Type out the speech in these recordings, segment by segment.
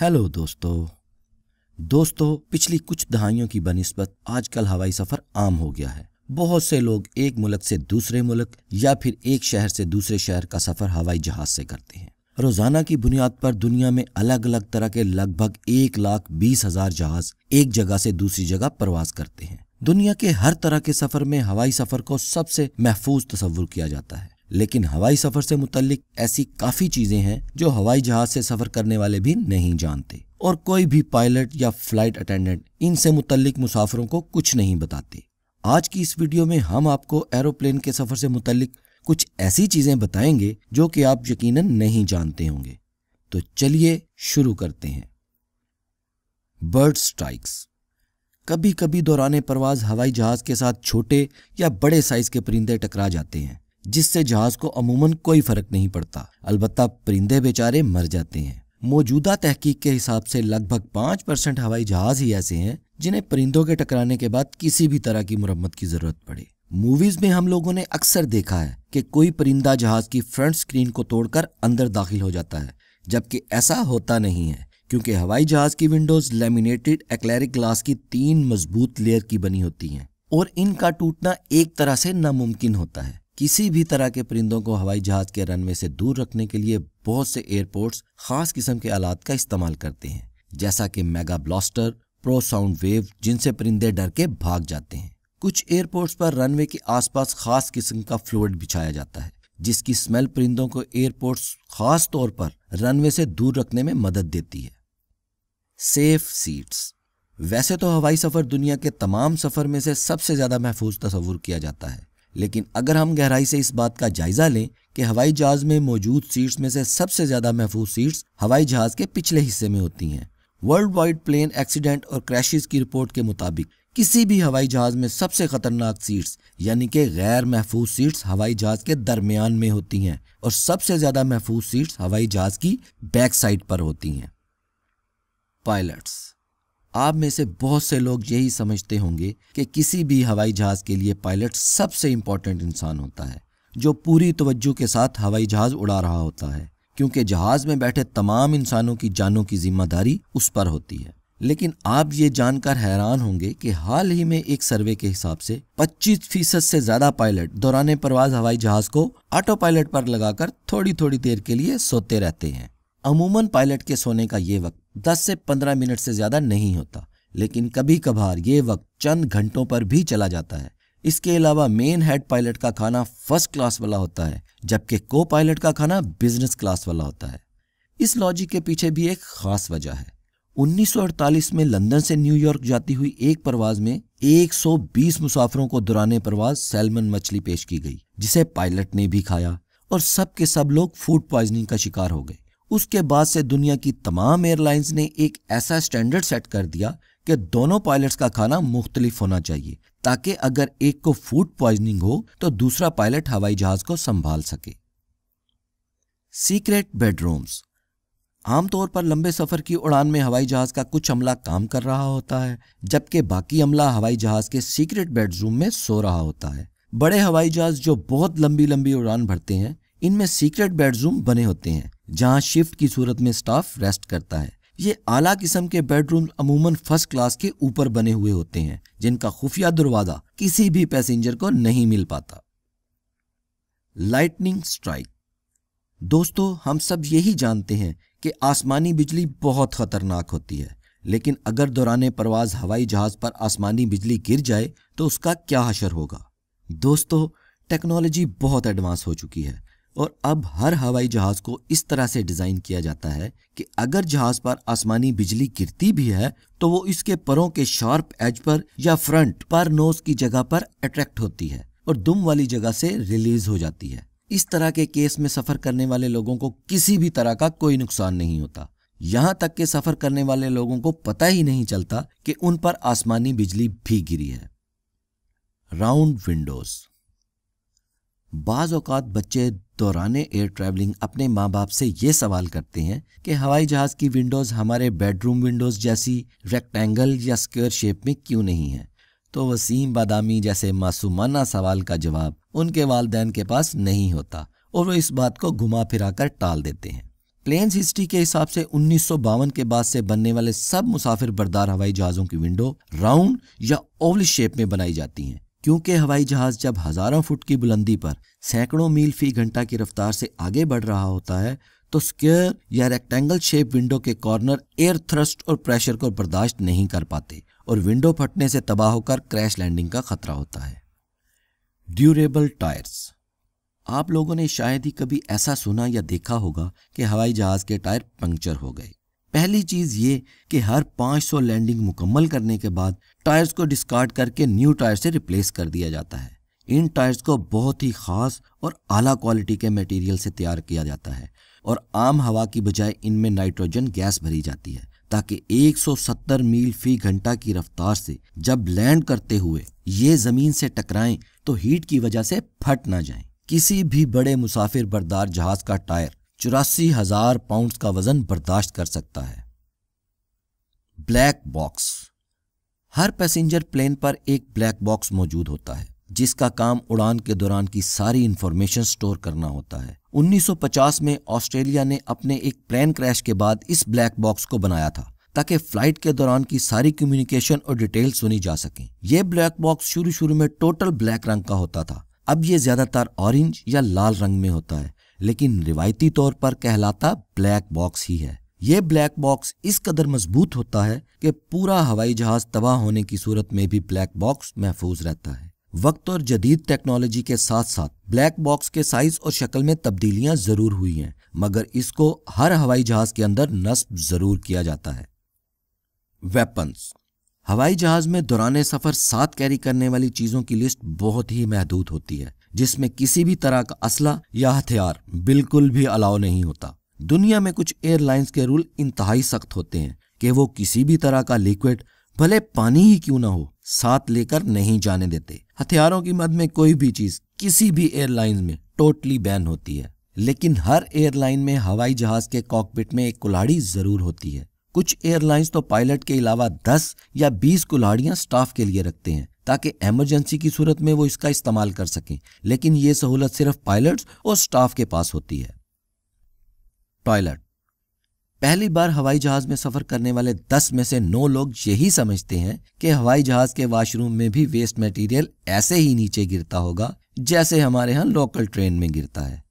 Hello दोस्तों दोस्तों पिछली कुछ दहाइयों की बनस्बत आजकल हवाई सफ़र आम हो गया है बहुत से लोग एक मुल्क से दूसरे मुल्क या फिर एक शहर से दूसरे शहर का सफ़र हवाई जहाज़ से करते हैं रोज़ाना की बुनियाद पर दुनिया में अलग अलग तरह के लगभग एक लाख बीस हज़ार जहाज़ एक जगह से दूसरी जगह प्रवास करते हैं दुनिया के हर तरह के सफ़र में हवाई सफ़र को सबसे महफूज तस्वुर किया जाता है लेकिन हवाई सफर से मुतलिक ऐसी काफी चीजें हैं जो हवाई जहाज से सफर करने वाले भी नहीं जानते और कोई भी पायलट या फ्लाइट अटेंडेंट इनसे मुतलिक मुसाफरों को कुछ नहीं बताते आज की इस वीडियो में हम आपको एरोप्लेन के सफर से मुतलिक कुछ ऐसी चीजें बताएंगे जो कि आप यकीनन नहीं जानते होंगे तो चलिए शुरू करते हैं बर्ड स्ट्राइक्स कभी कभी दौरान परवाज हवाई जहाज के साथ छोटे या बड़े साइज के परिंदे टकरा जाते हैं जिससे जहाज को अमूमन कोई फर्क नहीं पड़ता अलबत्ता परिंदे बेचारे मर जाते हैं मौजूदा तहकीक के हिसाब से लगभग पांच परसेंट हवाई जहाज ही ऐसे हैं जिन्हें परिंदों के टकराने के बाद किसी भी तरह की मुरम्मत की जरूरत पड़े मूवीज में हम लोगों ने अक्सर देखा है कि कोई परिंदा जहाज की फ्रंट स्क्रीन को तोड़कर अंदर दाखिल हो जाता है जबकि ऐसा होता नहीं है क्योंकि हवाई जहाज की विंडोज लेमिनेटेड एक्लेरिक ग्लास की तीन मजबूत लेयर की बनी होती हैं और इनका टूटना एक तरह से नामुमकिन होता है किसी भी तरह के परिंदों को हवाई जहाज के रनवे से दूर रखने के लिए बहुत से एयरपोर्ट्स खास किस्म के आलात का इस्तेमाल करते हैं जैसा कि mega blaster pro sound wave जिनसे परिंदे डर के भाग जाते हैं कुछ एयरपोर्ट्स पर रनवे के आसपास खास किस्म का फ्लूड बिछाया जाता है जिसकी स्मेल परिंदों को एयरपोर्ट्स खास तौर पर रनवे से दूर रखने में मदद देती है सेफ सीट्स वैसे तो हवाई सफ़र दुनिया के तमाम सफ़र में से सबसे ज़्यादा महफूज तस्वूर किया जाता है लेकिन अगर हम गहराई से इस बात का जायजा लें कि हवाई जहाज में मौजूद सीट्स में से सबसे ज्यादा महफूज सीट्स हवाई जहाज के पिछले हिस्से में होती हैं वर्ल्ड वाइड प्लेन एक्सीडेंट और क्रैशिज की रिपोर्ट के मुताबिक किसी भी हवाई जहाज में सबसे खतरनाक सीट्स यानी कि गैर महफूज सीट्स हवाई जहाज के दरमियान में होती हैं और सबसे ज्यादा महफूज सीट्स हवाई जहाज की बैक साइड पर होती हैं पायलट्स आप में से बहुत से लोग यही समझते होंगे कि किसी भी हवाई जहाज़ के लिए पायलट सबसे इंपॉर्टेंट इंसान होता है जो पूरी तवज्जो के साथ हवाई जहाज़ उड़ा रहा होता है क्योंकि जहाज़ में बैठे तमाम इंसानों की जानों की जिम्मेदारी उस पर होती है लेकिन आप ये जानकर हैरान होंगे कि हाल ही में एक सर्वे के हिसाब से 25 फीसद से ज्यादा पायलट दौरान परवाज हवाई जहाज को ऑटो पायलट पर लगाकर थोड़ी थोड़ी देर के लिए सोते रहते हैं अमूमन पायलट के सोने का ये वक्त 10 से 15 मिनट से ज़्यादा नहीं होता लेकिन कभी कभार ये वक्त चंद घंटों पर भी चला जाता है इसके अलावा मेन हेड पायलट का खाना फर्स्ट क्लास वाला होता है जबकि को पायलट का खाना बिजनेस क्लास वाला होता है इस लॉजिक के पीछे भी एक खास वजह है 1948 में लंदन से न्यूयॉर्क जाती हुई एक परवाज में 120 मुसाफिरों को दुराने परवाज सैलमन मछली पेश की गई जिसे पायलट ने भी खाया और सबके सब लोग फूड पॉइजनिंग का शिकार हो गए उसके बाद से दुनिया की तमाम एयरलाइंस ने एक ऐसा स्टैंडर्ड सेट कर दिया कि दोनों पायलट्स का खाना मुख्तलिफ होना चाहिए ताकि अगर एक को फूड पॉइजनिंग हो तो दूसरा पायलट हवाई जहाज को संभाल सके सीक्रेट बेडरूम्स आमतौर पर लंबे सफर की उड़ान में हवाई जहाज का कुछ अमला काम कर रहा होता है जबकि बाकी अमला हवाई जहाज के सीक्रेट बेडरूम में सो रहा होता है बड़े हवाई जहाज जो बहुत लंबी लंबी उड़ान भरते हैं इनमें सीक्रेट बेडरूम बने होते हैं जहां शिफ्ट की सूरत में स्टाफ रेस्ट करता है ये आला किस्म के बेडरूम अमूमन फर्स्ट क्लास के ऊपर बने हुए होते हैं जिनका खुफिया दरवाजा किसी भी पैसेंजर को नहीं मिल पाता लाइटनिंग स्ट्राइक दोस्तों हम सब यही जानते हैं कि आसमानी बिजली बहुत खतरनाक होती है लेकिन अगर दौरान परवाज हवाई जहाज पर आसमानी बिजली गिर जाए तो उसका क्या असर होगा दोस्तों टेक्नोलॉजी बहुत एडवांस हो चुकी है और अब हर हवाई जहाज को इस तरह से डिजाइन किया जाता है कि अगर जहाज पर आसमानी बिजली गिरती भी है तो वो इसके परों के शार्प एज पर या फ्रंट पर नोज की जगह पर अट्रैक्ट होती है और दुम वाली जगह से रिलीज हो जाती है इस तरह के केस में सफर करने वाले लोगों को किसी भी तरह का कोई नुकसान नहीं होता यहाँ तक के सफर करने वाले लोगों को पता ही नहीं चलता कि उन पर आसमानी बिजली भी गिरी है राउंड विंडोज बाज औकात बच्चे दौरान एयर ट्रैवलिंग अपने माँ बाप से ये सवाल करते हैं कि हवाई जहाज़ की विंडोज़ हमारे बेडरूम विंडोज़ जैसी रेक्टेंगल या स्क्वेयर शेप में क्यों नहीं है तो वसीम बादामी जैसे मासूमाना सवाल का जवाब उनके वालदेन के पास नहीं होता और वो इस बात को घुमा फिरा कर टाल देते हैं प्लेन्स हिस्ट्री के हिसाब से उन्नीस के बाद से बनने वाले सब मुसाफिर बरदार हवाई जहाज़ों की विंडो राउंड या ओवल शेप में बनाई जाती हैं क्योंकि हवाई जहाज़ जब हज़ारों फुट की बुलंदी पर सैकड़ों मील फी घंटा की रफ्तार से आगे बढ़ रहा होता है तो स्क्वेयर या रेक्टेंगल शेप विंडो के कॉर्नर एयर थ्रस्ट और प्रेशर को बर्दाश्त नहीं कर पाते और विंडो फटने से तबाह होकर क्रैश लैंडिंग का खतरा होता है ड्यूरेबल टायर्स आप लोगों ने शायद ही कभी ऐसा सुना या देखा होगा कि हवाई जहाज़ के टायर पंक्चर हो गए पहली चीज़ ये कि हर 500 लैंडिंग मुकम्मल करने के बाद टायर्स को डिस्कार्ड करके न्यू टायर से रिप्लेस कर दिया जाता है इन टायर्स को बहुत ही ख़ास और आला क्वालिटी के मटेरियल से तैयार किया जाता है और आम हवा की बजाय इनमें नाइट्रोजन गैस भरी जाती है ताकि 170 मील फी घंटा की रफ्तार से जब लैंड करते हुए ये ज़मीन से टकराएं तो हीट की वजह से फट ना जाएं। किसी भी बड़े मुसाफिर बरदार जहाज का टायर चौरासी हजार पाउंड का वजन बर्दाश्त कर सकता है ब्लैक बॉक्स हर पैसेंजर प्लेन पर एक ब्लैक बॉक्स मौजूद होता है जिसका काम उड़ान के दौरान की सारी इंफॉर्मेशन स्टोर करना होता है 1950 में ऑस्ट्रेलिया ने अपने एक प्लेन क्रैश के बाद इस ब्लैक बॉक्स को बनाया था ताकि फ्लाइट के दौरान की सारी कम्युनिकेशन और डिटेल सुनी जा सके ये ब्लैक बॉक्स शुरू शुरू में टोटल ब्लैक रंग का होता था अब ये ज्यादातर ऑरेंज या लाल रंग में होता है लेकिन रिवायती तौर पर कहलाता ब्लैक बॉक्स ही है यह ब्लैक बॉक्स इस कदर मजबूत होता है कि पूरा हवाई जहाज तबाह होने की सूरत में भी ब्लैक बॉक्स महफूज रहता है वक्त और जदीद टेक्नोलॉजी के साथ साथ ब्लैक बॉक्स के साइज और शक्ल में तब्दीलियां जरूर हुई हैं मगर इसको हर हवाई जहाज के अंदर नस्ब जरूर किया जाता है वेपन्स हवाई जहाज में दौरान सफर साथ कैरी करने वाली चीज़ों की लिस्ट बहुत ही महदूद होती है जिसमें किसी भी तरह का असला या हथियार बिल्कुल भी अलाव नहीं होता दुनिया में कुछ एयरलाइंस के रूल इंतहाई सख्त होते हैं कि वो किसी भी तरह का लिक्विड भले पानी ही क्यों ना हो साथ लेकर नहीं जाने देते हथियारों की मद में कोई भी चीज किसी भी एयरलाइंस में टोटली बैन होती है लेकिन हर एयरलाइन में हवाई जहाज के कॉकपिट में एक कुल्हाड़ी जरूर होती है कुछ एयरलाइंस तो पायलट के अलावा 10 या 20 कुल्हाड़ियां स्टाफ के लिए रखते हैं ताकि एमरजेंसी की सूरत में वो इसका इस्तेमाल कर सकें लेकिन यह सहूलत सिर्फ पायलट और स्टाफ के पास होती है टॉयलेट पहली बार हवाई जहाज में सफर करने वाले दस में से नौ लोग यही समझते हैं कि हवाई जहाज के वॉशरूम में भी वेस्ट मटेरियल ऐसे ही नीचे गिरता होगा जैसे हमारे यहाँ लोकल ट्रेन में गिरता है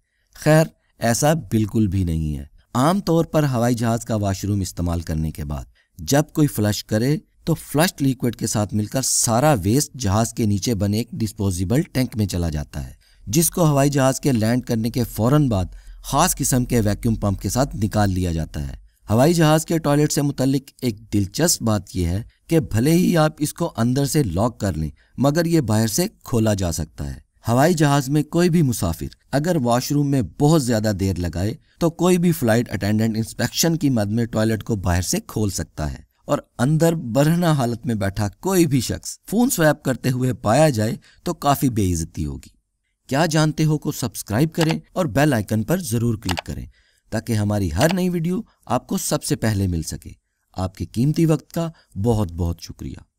खैर ऐसा बिल्कुल भी नहीं है आमतौर पर हवाई जहाज का वॉशरूम इस्तेमाल करने के बाद जब कोई फ्लश करे तो फ्लश्ड लिक्विड के साथ मिलकर सारा वेस्ट जहाज के नीचे बने एक डिस्पोजिबल टैंक में चला जाता है जिसको हवाई जहाज के लैंड करने के फौरन बाद खास किस्म के वैक्यूम पंप के साथ निकाल लिया जाता है हवाई जहाज के टॉयलेट से मुतलिक एक दिलचस्प बात यह है कि भले ही आप इसको अंदर से लॉक कर लें मगर ये बाहर से खोला जा सकता है हवाई जहाज में कोई भी मुसाफिर अगर वॉशरूम में बहुत ज्यादा देर लगाए तो कोई भी फ्लाइट अटेंडेंट इंस्पेक्शन की मद में टॉयलेट को बाहर से खोल सकता है और अंदर बरहना हालत में बैठा कोई भी शख्स फोन स्वैप करते हुए पाया जाए तो काफी बेइज्जती होगी क्या जानते हो को सब्सक्राइब करें और बेल आइकन पर जरूर क्लिक करें ताकि हमारी हर नई वीडियो आपको सबसे पहले मिल सके आपके कीमती वक्त का बहुत बहुत शुक्रिया